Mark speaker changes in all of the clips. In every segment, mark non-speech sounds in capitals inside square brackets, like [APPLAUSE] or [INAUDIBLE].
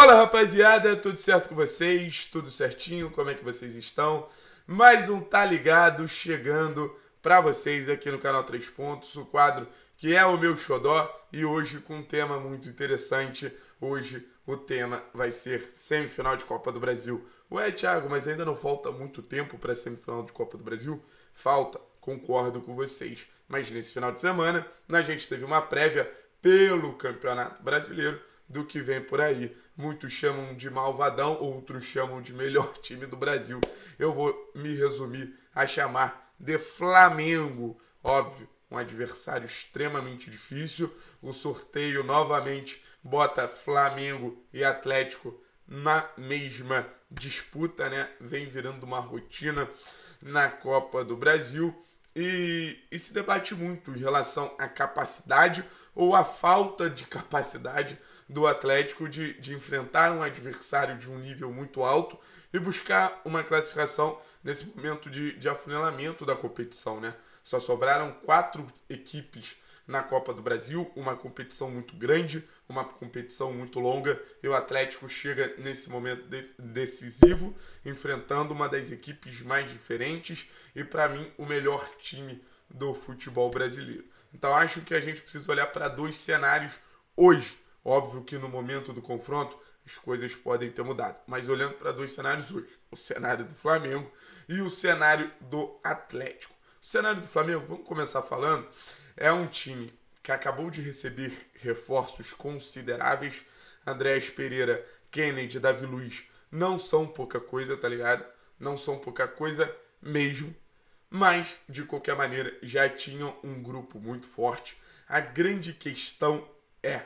Speaker 1: Fala rapaziada, tudo certo com vocês? Tudo certinho? Como é que vocês estão? Mais um Tá Ligado chegando para vocês aqui no canal Três Pontos, o quadro que é o meu xodó e hoje com um tema muito interessante. Hoje o tema vai ser semifinal de Copa do Brasil. Ué, Thiago, mas ainda não falta muito tempo para semifinal de Copa do Brasil? Falta, concordo com vocês. Mas nesse final de semana, a gente teve uma prévia pelo Campeonato Brasileiro do que vem por aí. Muitos chamam de malvadão, outros chamam de melhor [LAUGHS] time do Brasil. Eu vou me resumir a chamar de Flamengo, óbvio. Um adversário extremamente difícil. O sorteio novamente bota Flamengo e Atlético na mesma disputa, né? Vem virando uma rotina na Copa do Brasil. E, e se debate muito em relação à capacidade ou à falta de capacidade do Atlético de, de enfrentar um adversário de um nível muito alto e buscar uma classificação nesse momento de, de afunilamento da competição, né? Só sobraram quatro equipes na Copa do Brasil, uma competição muito grande, uma competição muito longa, e o Atlético chega nesse momento de decisivo, enfrentando uma das equipes mais diferentes e, para mim, o melhor time do futebol brasileiro. Então, acho que a gente precisa olhar para dois cenários hoje. Óbvio que no momento do confronto as coisas podem ter mudado, mas olhando para dois cenários hoje: o cenário do Flamengo e o cenário do Atlético. O cenário do Flamengo, vamos começar falando, é um time que acabou de receber reforços consideráveis. Andréas Pereira, Kennedy, Davi Luiz não são pouca coisa, tá ligado? Não são pouca coisa mesmo. Mas, de qualquer maneira, já tinham um grupo muito forte. A grande questão é: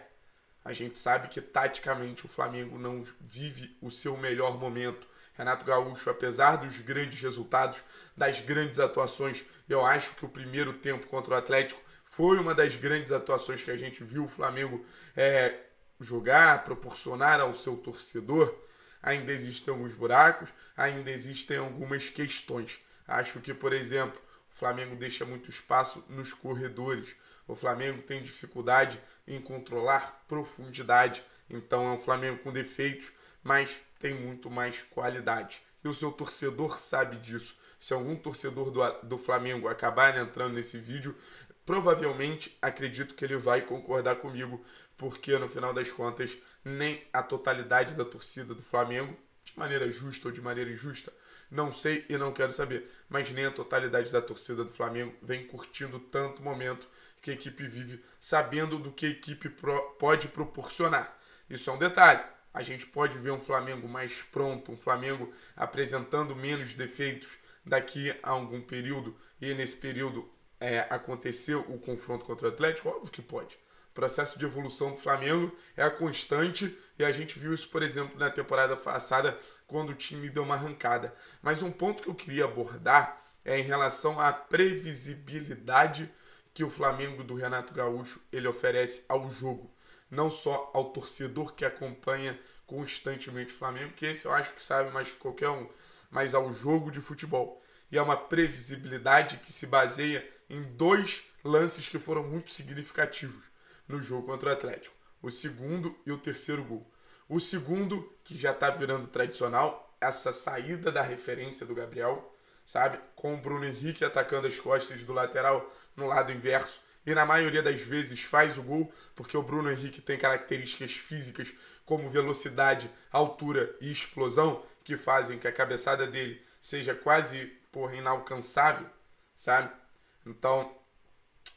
Speaker 1: a gente sabe que taticamente o Flamengo não vive o seu melhor momento Renato Gaúcho, apesar dos grandes resultados, das grandes atuações, eu acho que o primeiro tempo contra o Atlético foi uma das grandes atuações que a gente viu o Flamengo é, jogar, proporcionar ao seu torcedor. Ainda existem alguns buracos, ainda existem algumas questões. Acho que, por exemplo, o Flamengo deixa muito espaço nos corredores. O Flamengo tem dificuldade em controlar profundidade. Então é um Flamengo com defeitos, mas tem muito mais qualidade. E o seu torcedor sabe disso. Se algum torcedor do, do Flamengo acabar entrando nesse vídeo, provavelmente acredito que ele vai concordar comigo, porque no final das contas, nem a totalidade da torcida do Flamengo, de maneira justa ou de maneira injusta, não sei e não quero saber, mas nem a totalidade da torcida do Flamengo vem curtindo tanto momento que a equipe vive, sabendo do que a equipe pode proporcionar. Isso é um detalhe. A gente pode ver um Flamengo mais pronto, um Flamengo apresentando menos defeitos daqui a algum período. E nesse período é, aconteceu o confronto contra o Atlético? Óbvio que pode. O processo de evolução do Flamengo é constante e a gente viu isso, por exemplo, na temporada passada, quando o time deu uma arrancada. Mas um ponto que eu queria abordar é em relação à previsibilidade que o Flamengo do Renato Gaúcho ele oferece ao jogo não só ao torcedor que acompanha constantemente o Flamengo, que esse eu acho que sabe mais que qualquer um, mas ao jogo de futebol. E é uma previsibilidade que se baseia em dois lances que foram muito significativos no jogo contra o Atlético: o segundo e o terceiro gol. O segundo, que já está virando tradicional, essa saída da referência do Gabriel, sabe? Com o Bruno Henrique atacando as costas do lateral no lado inverso e na maioria das vezes faz o gol, porque o Bruno Henrique tem características físicas como velocidade, altura e explosão que fazem que a cabeçada dele seja quase porra inalcançável, sabe? Então,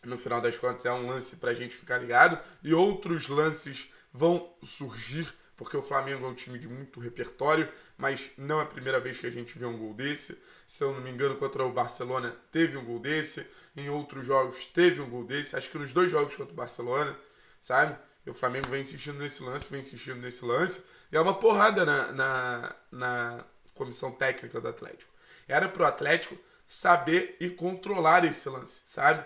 Speaker 1: no final das contas é um lance para a gente ficar ligado e outros lances vão surgir porque o Flamengo é um time de muito repertório, mas não é a primeira vez que a gente vê um gol desse. Se eu não me engano, contra o Barcelona teve um gol desse, em outros jogos teve um gol desse, acho que nos dois jogos contra o Barcelona, sabe? E o Flamengo vem insistindo nesse lance, vem insistindo nesse lance, e é uma porrada na, na, na comissão técnica do Atlético. Era pro Atlético saber e controlar esse lance, sabe?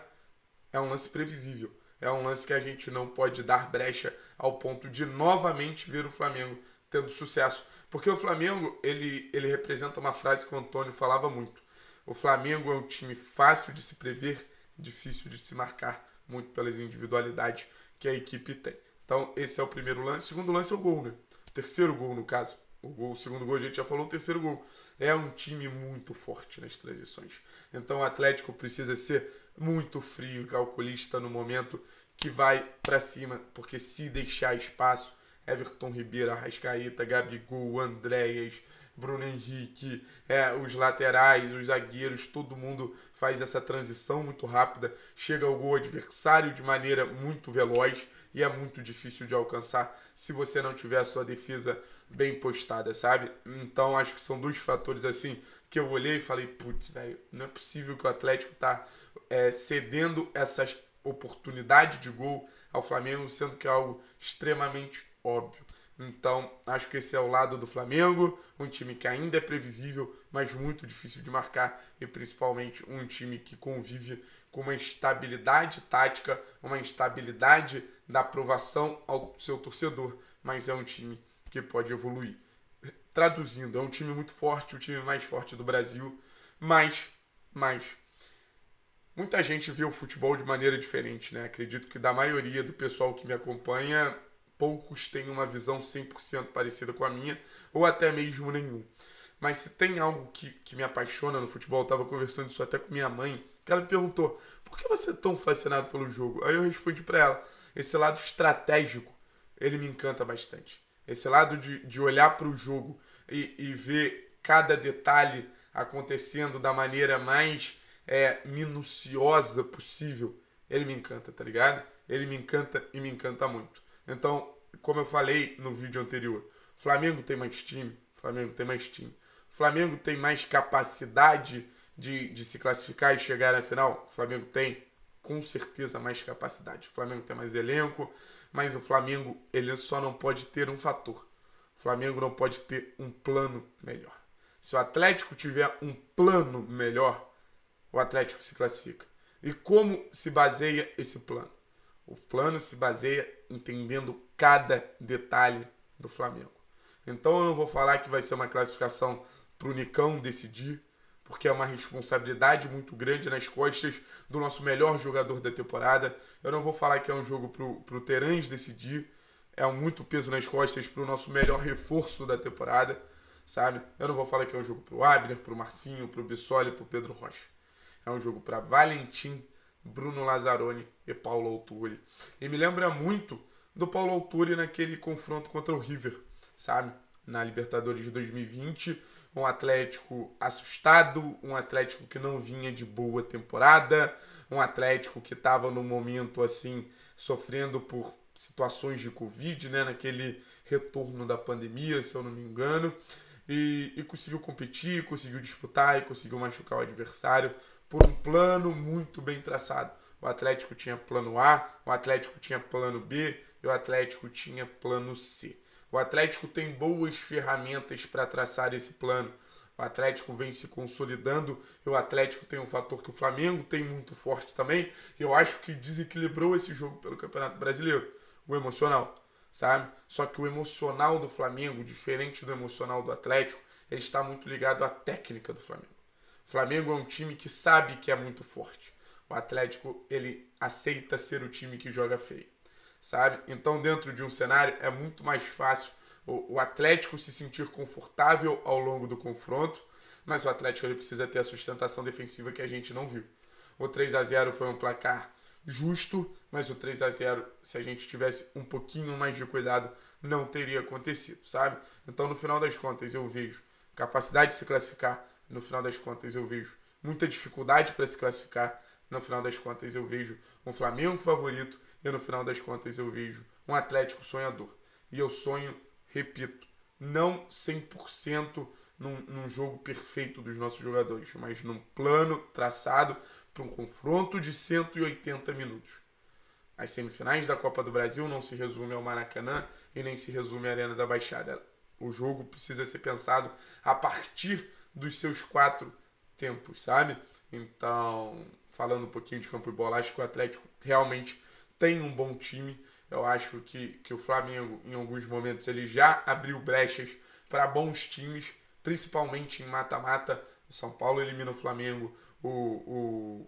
Speaker 1: É um lance previsível. É um lance que a gente não pode dar brecha ao ponto de novamente ver o Flamengo tendo sucesso. Porque o Flamengo, ele, ele representa uma frase que o Antônio falava muito. O Flamengo é um time fácil de se prever, difícil de se marcar, muito pelas individualidades que a equipe tem. Então, esse é o primeiro lance. O segundo lance é o gol, né? O terceiro gol, no caso. O, gol, o segundo gol a gente já falou, o terceiro gol é um time muito forte nas transições. Então o Atlético precisa ser muito frio e calculista no momento que vai para cima, porque se deixar espaço, Everton Ribeiro, Arrascaíta, Gabigol, Andréas, Bruno Henrique, é, os laterais, os zagueiros, todo mundo faz essa transição muito rápida, chega ao gol adversário de maneira muito veloz e é muito difícil de alcançar se você não tiver a sua defesa bem postada, sabe? Então acho que são dois fatores assim que eu olhei e falei, putz, velho, não é possível que o Atlético tá é, cedendo essa oportunidade de gol ao Flamengo, sendo que é algo extremamente óbvio. Então, acho que esse é o lado do Flamengo, um time que ainda é previsível, mas muito difícil de marcar, e principalmente um time que convive com uma instabilidade tática, uma instabilidade da aprovação ao seu torcedor, mas é um time porque pode evoluir. Traduzindo, é um time muito forte, o time mais forte do Brasil, mas, mas, muita gente vê o futebol de maneira diferente, né? Acredito que da maioria do pessoal que me acompanha, poucos têm uma visão 100% parecida com a minha, ou até mesmo nenhum. Mas se tem algo que, que me apaixona no futebol, eu estava conversando isso até com minha mãe, que ela me perguntou, por que você é tão fascinado pelo jogo? Aí eu respondi para ela, esse lado estratégico, ele me encanta bastante. Esse lado de, de olhar para o jogo e, e, ver cada detalhe acontecendo da maneira mais é, minuciosa possível, ele me encanta, tá ligado? Ele me encanta e me encanta muito. Então, como eu falei no vídeo anterior, Flamengo tem mais time, Flamengo tem mais time. Flamengo tem mais capacidade de, de se classificar e chegar na final? Flamengo tem, com certeza, mais capacidade. Flamengo tem mais elenco, mas o Flamengo, ele só não pode ter um fator. O Flamengo não pode ter um plano melhor. Se o Atlético tiver um plano melhor, o Atlético se classifica. E como se baseia esse plano? O plano se baseia entendendo cada detalhe do Flamengo. Então eu não vou falar que vai ser uma classificação para o Nicão decidir, porque é uma responsabilidade muito grande nas costas do nosso melhor jogador da temporada. Eu não vou falar que é um jogo para o Terãs decidir, é muito peso nas costas para o nosso melhor reforço da temporada, sabe? Eu não vou falar que é um jogo para o Abner, para o Marcinho, para o Bissoli, para o Pedro Rocha. É um jogo para Valentim, Bruno Lazzaroni e Paulo Autori. E me lembra muito do Paulo Autori naquele confronto contra o River, sabe? Na Libertadores de 2020 um Atlético assustado, um Atlético que não vinha de boa temporada, um Atlético que estava no momento assim sofrendo por situações de Covid, né, naquele retorno da pandemia, se eu não me engano, e, e conseguiu competir, conseguiu disputar e conseguiu machucar o adversário por um plano muito bem traçado. O Atlético tinha plano A, o Atlético tinha plano B e o Atlético tinha plano C. O Atlético tem boas ferramentas para traçar esse plano. O Atlético vem se consolidando. E o Atlético tem um fator que o Flamengo tem muito forte também. E eu acho que desequilibrou esse jogo pelo Campeonato Brasileiro. O emocional, sabe? Só que o emocional do Flamengo, diferente do emocional do Atlético, ele está muito ligado à técnica do Flamengo. O Flamengo é um time que sabe que é muito forte. O Atlético, ele aceita ser o time que joga feio sabe? Então, dentro de um cenário, é muito mais fácil o, o Atlético se sentir confortável ao longo do confronto, mas o Atlético ele precisa ter a sustentação defensiva que a gente não viu. O 3 a 0 foi um placar justo, mas o 3 a 0 se a gente tivesse um pouquinho mais de cuidado, não teria acontecido, sabe? Então, no final das contas, eu vejo capacidade de se classificar, no final das contas, eu vejo muita dificuldade para se classificar, no final das contas, eu vejo um Flamengo favorito, e no final das contas eu vejo um Atlético sonhador. E eu sonho, repito, não 100% num, num jogo perfeito dos nossos jogadores, mas num plano traçado para um confronto de 180 minutos. As semifinais da Copa do Brasil não se resume ao Maracanã e nem se resume à Arena da Baixada. O jogo precisa ser pensado a partir dos seus quatro tempos, sabe? Então, falando um pouquinho de campo e bola, acho que o Atlético realmente tem um bom time. Eu acho que, que o Flamengo, em alguns momentos, ele já abriu brechas para bons times, principalmente em mata-mata. O São Paulo elimina o Flamengo, o,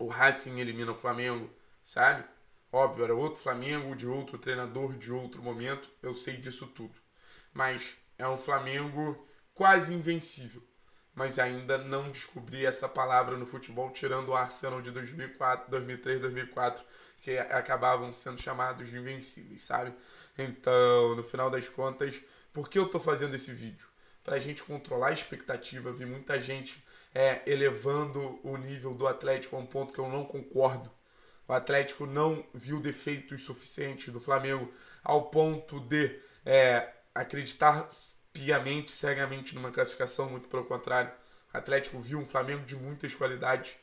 Speaker 1: o, o Racing elimina o Flamengo, sabe? Óbvio, era outro Flamengo, de outro treinador, de outro momento, eu sei disso tudo. Mas é um Flamengo quase invencível mas ainda não descobri essa palavra no futebol, tirando o Arsenal de 2004, 2003, 2004, que acabavam sendo chamados de invencíveis, sabe? Então, no final das contas, por que eu tô fazendo esse vídeo? Pra gente controlar a expectativa, vi muita gente é, elevando o nível do Atlético a um ponto que eu não concordo. O Atlético não viu defeitos suficientes do Flamengo ao ponto de é, acreditar piamente, cegamente numa classificação, muito pelo contrário. O Atlético viu um Flamengo de muitas qualidades,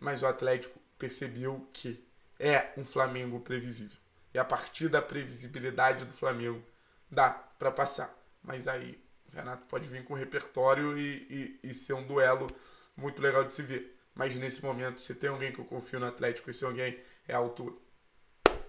Speaker 1: mas o Atlético percebeu que é um Flamengo previsível. E a partir da previsibilidade do Flamengo, dá para passar. Mas aí o Renato pode vir com repertório e, e, e ser um duelo muito legal de se ver. Mas nesse momento, se tem alguém que eu confio no Atlético, e se alguém é a altura.